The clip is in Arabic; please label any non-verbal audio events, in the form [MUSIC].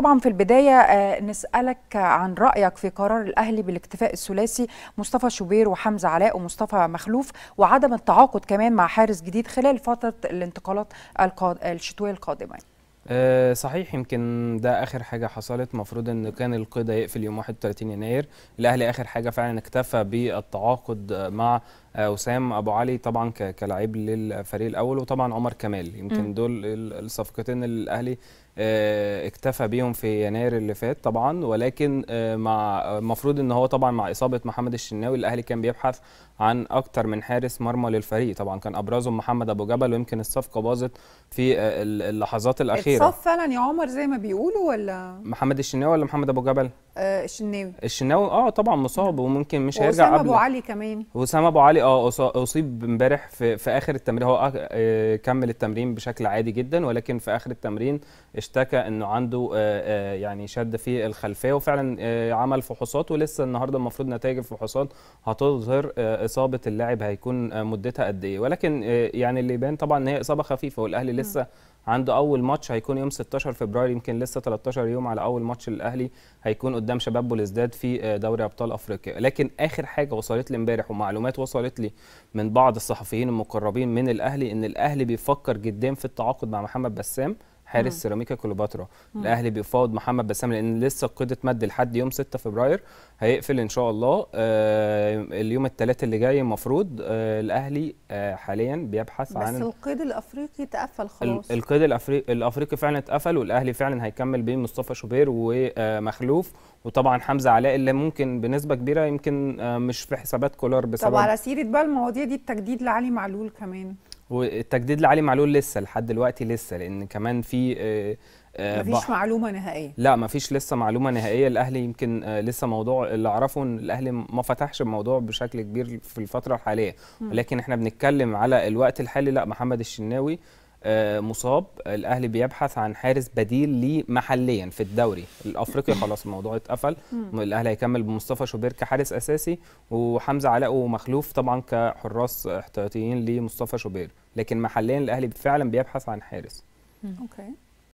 طبعا في البداية آه، نسألك عن رأيك في قرار الأهلي بالاكتفاء الثلاثي مصطفى شوبير وحمزة علاء ومصطفى مخلوف وعدم التعاقد كمان مع حارس جديد خلال فترة الانتقالات الشتوية القادمة آه، صحيح يمكن ده اخر حاجه حصلت المفروض ان كان القيد يقفل يوم 31 يناير الاهلي اخر حاجه فعلا اكتفى بالتعاقد مع آه، وسام ابو علي طبعا كلاعب للفريق الاول وطبعا عمر كمال يمكن دول الصفقتين اللي الاهلي آه، اكتفى بيهم في يناير اللي فات طبعا ولكن آه، مع المفروض ان هو طبعا مع اصابه محمد الشناوي الاهلي كان بيبحث عن اكتر من حارس مرمى للفريق طبعا كان ابرزهم محمد ابو جبل ويمكن الصفقه باظت في اللحظات الاخيره اتصاب فعلا يا عمر زي ما بيقولوا ولا محمد الشناوي ولا محمد ابو جبل الشناوي الشناوي اه طبعا مصاب وممكن مش هيرجع قبل وسام ابو علي كمان وسام ابو علي اه اصيب امبارح في, في اخر التمرين هو آه، آه، كمل التمرين بشكل عادي جدا ولكن في اخر التمرين اشتكى انه عنده آه، يعني شد في الخلفيه وفعلا عمل فحوصات ولسه النهارده المفروض نتائج الفحوصات هتظهر اصابه اللاعب هيكون مدتها قد ايه ولكن يعني اللي يبان طبعا ان هي اصابه خفيفه والاهلي لسه عنده اول ماتش هيكون يوم 16 فبراير يمكن لسه 13 يوم على اول ماتش للاهلي هيكون قدام شباب بولزداد في دوري ابطال افريقيا لكن اخر حاجه وصلت لي امبارح ومعلومات وصلت وصلت لي من بعض الصحفيين المقربين من الاهلي ان الاهلي بيفكر جدا في التعاقد مع محمد بسام حارس سيراميكا كليوباترا الاهلي بيفاوض محمد بسام لان لسه قيده مد لحد يوم 6 فبراير هيقفل ان شاء الله آه اليوم الثلاث اللي جاي المفروض آه الاهلي آه حاليا بيبحث بس عن بس القيد الافريقي اتقفل خلاص القيد الافريقي الافريقي فعلا اتقفل والاهلي فعلا هيكمل بين مصطفى شوبير ومخلوف آه، وطبعا حمزه علاء اللي ممكن بنسبه كبيره يمكن آه، مش في حسابات كولار بسبب طب على سيره بقى المواضيع دي التجديد لعلي معلول كمان والتجديد لعلي معلول لسه لحد دلوقتي لسه لان كمان في آه، آه، مفيش معلومه نهائيه لا مفيش لسه معلومه نهائيه الاهلي يمكن آه، لسه موضوع اللي اعرفه ان الاهلي ما فتحش الموضوع بشكل كبير في الفتره الحاليه ولكن احنا بنتكلم على الوقت الحالي لا محمد الشناوي آه، مصاب الاهلي بيبحث عن حارس بديل ليه محليا في الدوري الافريقي [COUGHS] خلاص الموضوع اتقفل الاهلي هيكمل بمصطفى شوبير كحارس اساسي وحمزه علاء ومخلوف طبعا كحراس احتياطيين لمصطفى شوبير لكن محليا الاهلي فعلا بيبحث عن حارس اوكي